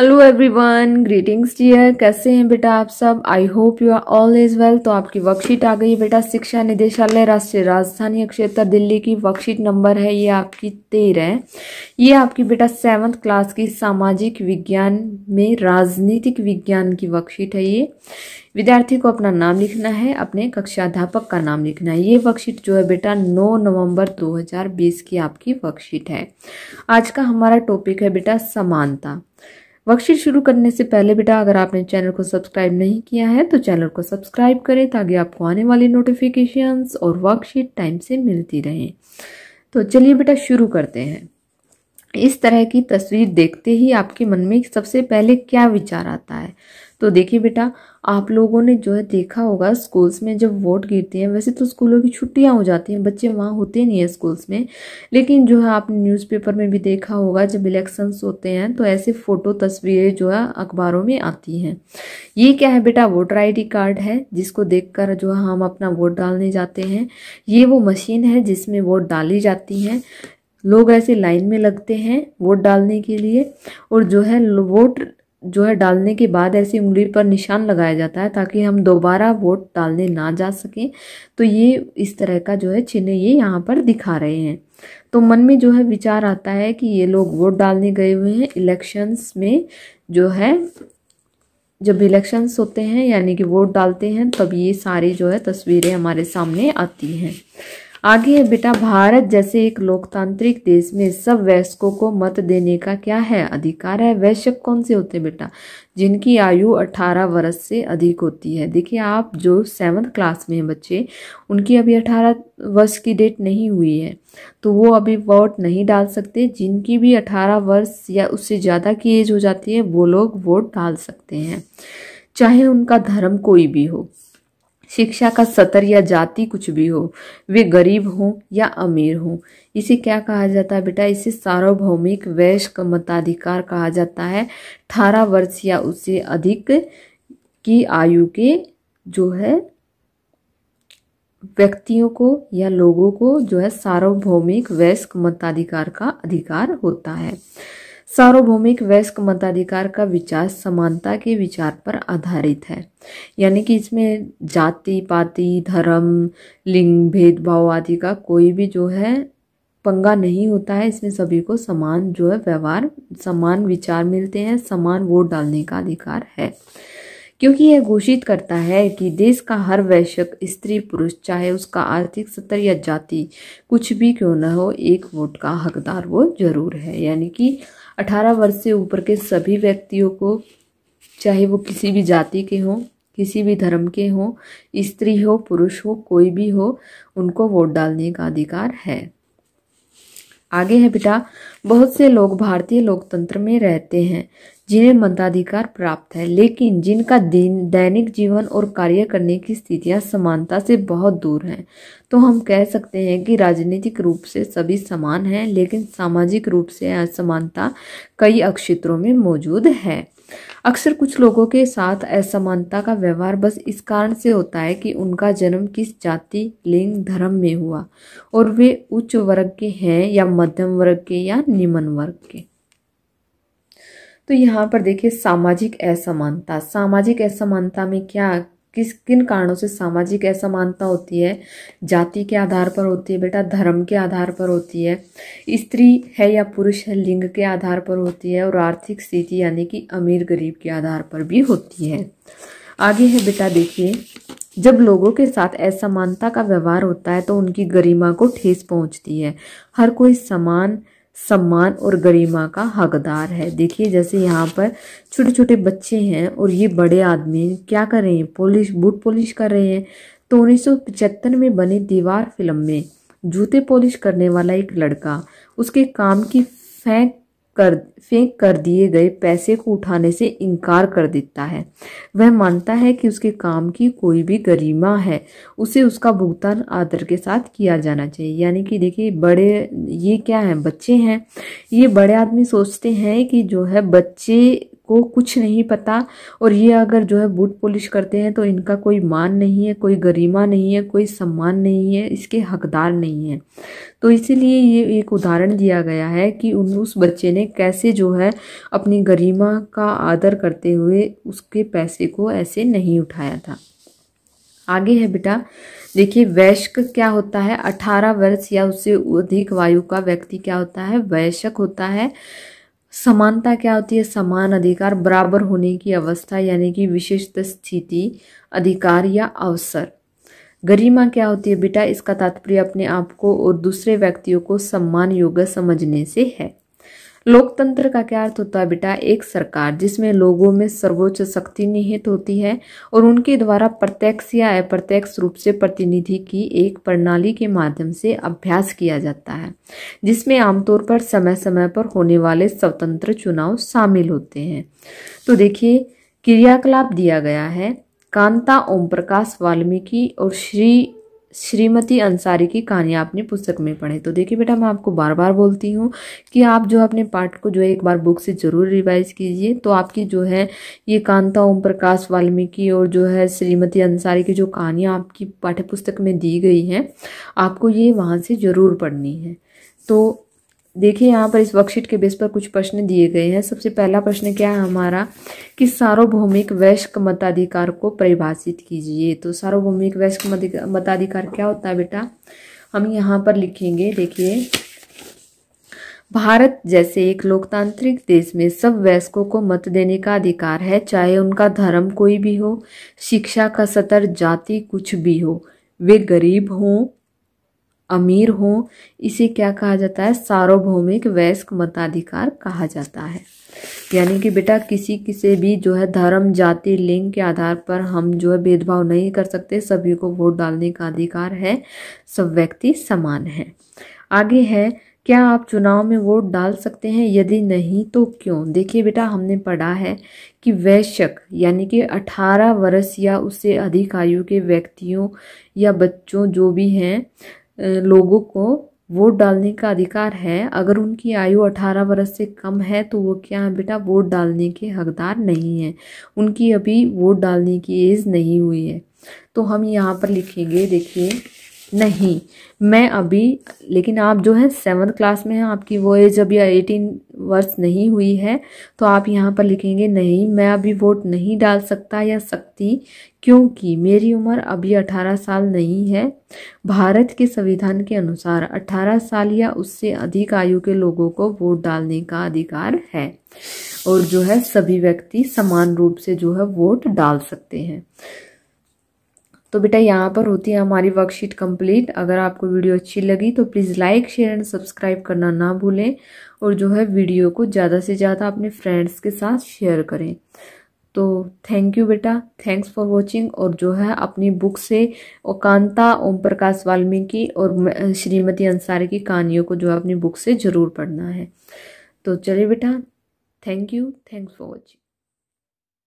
hello everyone greetings dear कैसे हैं बेटा आप सब I hope you are all is well तो आपकी वर्कशीट आ गई है बेटा शिक्षा निदेशालय राष्ट्रीय राजधानी क्षेत्र दिल्ली की वर्कशीट नंबर है ये आपकी तेरह ये आपकी बेटा सेवन्थ क्लास की सामाजिक विज्ञान में राजनीतिक विज्ञान की वर्कशीट है ये विद्यार्थी को अपना नाम लिखना है अपने कक्षा अध्यापक का नाम लिखना है ये वर्कशीट जो है बेटा 9 नवंबर 2020 की आपकी वर्कशीट है आज का हमारा टॉपिक है बेटा समानता वर्कशीट शुरू करने से पहले बेटा अगर आपने चैनल को सब्सक्राइब नहीं किया है तो चैनल को सब्सक्राइब करें ताकि आपको आने वाली नोटिफिकेशंस और वर्कशीट टाइम से मिलती रहें तो चलिए बेटा शुरू करते हैं इस तरह की तस्वीर देखते ही आपके मन में सबसे पहले क्या विचार आता है तो देखिए बेटा आप लोगों ने जो है देखा होगा स्कूल्स में जब वोट गिरते हैं वैसे तो स्कूलों की छुट्टियां हो जाती हैं बच्चे वहाँ होते नहीं है स्कूल्स में लेकिन जो है आपने न्यूज़पेपर में भी देखा होगा जब इलेक्शंस होते हैं तो ऐसे फ़ोटो तस्वीरें जो है अखबारों में आती हैं ये क्या है बेटा वोटर आई कार्ड है जिसको देख कर जो है हम अपना वोट डालने जाते हैं ये वो मशीन है जिसमें वोट डाली जाती हैं लोग ऐसे लाइन में लगते हैं वोट डालने के लिए और जो है वोट जो है डालने के बाद ऐसी उंगली पर निशान लगाया जाता है ताकि हम दोबारा वोट डालने ना जा सकें तो ये इस तरह का जो है चिन्ह ये यहाँ पर दिखा रहे हैं तो मन में जो है विचार आता है कि ये लोग वोट डालने गए हुए हैं इलेक्शंस में जो है जब इलेक्शंस होते हैं यानी कि वोट डालते हैं तब ये सारी जो है तस्वीरें हमारे सामने आती हैं आगे है बेटा भारत जैसे एक लोकतांत्रिक देश में सब वयस्कों को मत देने का क्या है अधिकार है वैश्यक कौन से होते हैं बेटा जिनकी आयु 18 वर्ष से अधिक होती है देखिए आप जो सेवन्थ क्लास में हैं बच्चे उनकी अभी 18 वर्ष की डेट नहीं हुई है तो वो अभी वोट नहीं डाल सकते जिनकी भी 18 वर्ष या उससे ज़्यादा की एज हो जाती है वो लोग वोट डाल सकते हैं चाहे उनका धर्म कोई भी हो शिक्षा का सतर या जाति कुछ भी हो वे गरीब हों या अमीर हों इसे क्या कहा जाता है बेटा इसे सार्वभौमिक वैश्य मताधिकार कहा जाता है अठारह वर्ष या उससे अधिक की आयु के जो है व्यक्तियों को या लोगों को जो है सार्वभौमिक वैश्य मताधिकार का अधिकार होता है सार्वभौमिक वयस्क मताधिकार का विचार समानता के विचार पर आधारित है यानी कि इसमें जाति पाति धर्म लिंग भेदभाव आदि का कोई भी जो है पंगा नहीं होता है इसमें सभी को समान जो है व्यवहार समान विचार मिलते हैं समान वोट डालने का अधिकार है क्योंकि यह घोषित करता है कि देश का हर वैश्यक स्त्री पुरुष चाहे उसका आर्थिक स्तर या जाति कुछ भी क्यों न हो एक वोट का हकदार वो जरूर है यानी कि 18 वर्ष से ऊपर के सभी व्यक्तियों को चाहे वो किसी भी जाति के हों किसी भी धर्म के हों स्त्री हो पुरुष हो कोई भी हो उनको वोट डालने का अधिकार है आगे है बेटा बहुत से लोग भारतीय लोकतंत्र में रहते हैं जिन्हें मताधिकार प्राप्त है लेकिन जिनका दिन दैनिक जीवन और कार्य करने की स्थितियां समानता से बहुत दूर हैं तो हम कह सकते हैं कि राजनीतिक रूप से सभी समान हैं लेकिन सामाजिक रूप से असमानता कई क्षेत्रों में मौजूद है अक्सर कुछ लोगों के साथ असमानता का व्यवहार बस इस कारण से होता है कि उनका जन्म किस जाति लिंग धर्म में हुआ और वे उच्च वर्ग के हैं या मध्यम वर्ग के या निम्न वर्ग के तो यहाँ पर देखिए सामाजिक असमानता सामाजिक असमानता में क्या किस किन कारणों से सामाजिक असमानता होती है जाति के आधार पर होती है बेटा धर्म के आधार पर होती है स्त्री है या पुरुष है लिंग के आधार पर होती है और आर्थिक स्थिति यानी कि अमीर गरीब के आधार पर भी होती है आगे है बेटा देखिए जब लोगों के साथ असमानता का व्यवहार होता है तो उनकी गरिमा को ठेस पहुंचती है हर कोई समान सम्मान और गरिमा का हकदार है देखिए जैसे यहाँ पर छोटे छोटे बच्चे हैं और ये बड़े आदमी क्या कर रहे हैं पॉलिश बूट पॉलिश कर रहे हैं तो उन्नीस में बनी दीवार फिल्म में जूते पॉलिश करने वाला एक लड़का उसके काम की फेंक कर फेंक कर दिए गए पैसे को उठाने से इनकार कर देता है वह मानता है कि उसके काम की कोई भी गरिमा है उसे उसका भुगतान आदर के साथ किया जाना चाहिए यानी कि देखिए बड़े ये क्या है बच्चे हैं ये बड़े आदमी सोचते हैं कि जो है बच्चे को कुछ नहीं पता और ये अगर जो है बूट पॉलिश करते हैं तो इनका कोई मान नहीं है कोई गरिमा नहीं है कोई सम्मान नहीं है इसके हकदार नहीं है तो इसीलिए ये एक उदाहरण दिया गया है कि उन उस बच्चे ने कैसे जो है अपनी गरिमा का आदर करते हुए उसके पैसे को ऐसे नहीं उठाया था आगे है बेटा देखिए वैश्क क्या होता है अठारह वर्ष या उससे अधिक वायु का व्यक्ति क्या होता है वैश्यक होता है समानता क्या होती है समान अधिकार बराबर होने की अवस्था यानी कि विशिष्ट स्थिति अधिकार या अवसर गरिमा क्या होती है बेटा इसका तात्पर्य अपने आप को और दूसरे व्यक्तियों को सम्मान योग्य समझने से है लोकतंत्र का क्या अर्थ होता है बेटा एक सरकार जिसमें लोगों में सर्वोच्च शक्ति निहित होती है और उनके द्वारा प्रत्यक्ष या अप्रत्यक्ष रूप से प्रतिनिधि की एक प्रणाली के माध्यम से अभ्यास किया जाता है जिसमें आमतौर पर समय समय पर होने वाले स्वतंत्र चुनाव शामिल होते हैं तो देखिए क्रियाकलाप दिया गया है कांता ओम प्रकाश वाल्मीकि और श्री श्रीमती अंसारी की कहानियाँ आपने पुस्तक में पढ़े तो देखिए बेटा मैं आपको बार बार बोलती हूँ कि आप जो अपने पाठ को जो है एक बार बुक से ज़रूर रिवाइज कीजिए तो आपकी जो है ये कांता ओम प्रकाश वाल्मीकि और जो है श्रीमती अंसारी की जो कहानियाँ आपकी पाठ्य पुस्तक में दी गई हैं आपको ये वहाँ से ज़रूर पढ़नी है तो देखिए यहाँ पर इस वर्कशीट के बेस पर कुछ प्रश्न दिए गए हैं सबसे पहला प्रश्न क्या है हमारा कि सार्वभौमिक वैश्विक मताधिकार को परिभाषित कीजिए तो सार्वभौमिक वैश्विक मताधिकार क्या होता है बेटा हम यहाँ पर लिखेंगे देखिए भारत जैसे एक लोकतांत्रिक देश में सब वयस्कों को मत देने का अधिकार है चाहे उनका धर्म कोई भी हो शिक्षा का सतर जाति कुछ भी हो वे गरीब हों अमीर हों इसे क्या कहा जाता है सार्वभौमिक वयस्क मताधिकार कहा जाता है यानी कि बेटा किसी किसी भी जो है धर्म जाति लिंग के आधार पर हम जो है भेदभाव नहीं कर सकते सभी को वोट डालने का अधिकार है सब व्यक्ति समान है आगे है क्या आप चुनाव में वोट डाल सकते हैं यदि नहीं तो क्यों देखिए बेटा हमने पढ़ा है कि वैश्यक यानी कि 18 वर्ष या उससे अधिक आयु के व्यक्तियों या बच्चों जो भी हैं लोगों को वोट डालने का अधिकार है अगर उनकी आयु 18 वर्ष से कम है तो वो क्या है बेटा वोट डालने के हकदार नहीं है उनकी अभी वोट डालने की एज नहीं हुई है तो हम यहाँ पर लिखेंगे देखिए नहीं मैं अभी लेकिन आप जो है सेवन्थ क्लास में हैं आपकी वो एज अभी एटीन वर्ष नहीं हुई है तो आप यहाँ पर लिखेंगे नहीं मैं अभी वोट नहीं डाल सकता या सकती क्योंकि मेरी उम्र अभी अठारह साल नहीं है भारत के संविधान के अनुसार अठारह साल या उससे अधिक आयु के लोगों को वोट डालने का अधिकार है और जो है सभी व्यक्ति समान रूप से जो है वोट डाल सकते हैं तो बेटा यहाँ पर होती है हमारी वर्कशीट कंप्लीट अगर आपको वीडियो अच्छी लगी तो please like share and subscribe करना ना भूलें और जो है वीडियो को ज़्यादा से ज़्यादा अपने फ्रेंड्स के साथ शेयर करें तो थैंक यू बेटा थैंक्स फॉर वॉचिंग और जो है अपनी बुक से ओकांता ओम प्रकाश वाल्मीकि और श्रीमती अंसारी की कहानियों को जो है अपनी बुक से ज़रूर पढ़ना है तो चलिए बेटा thank you thanks for watching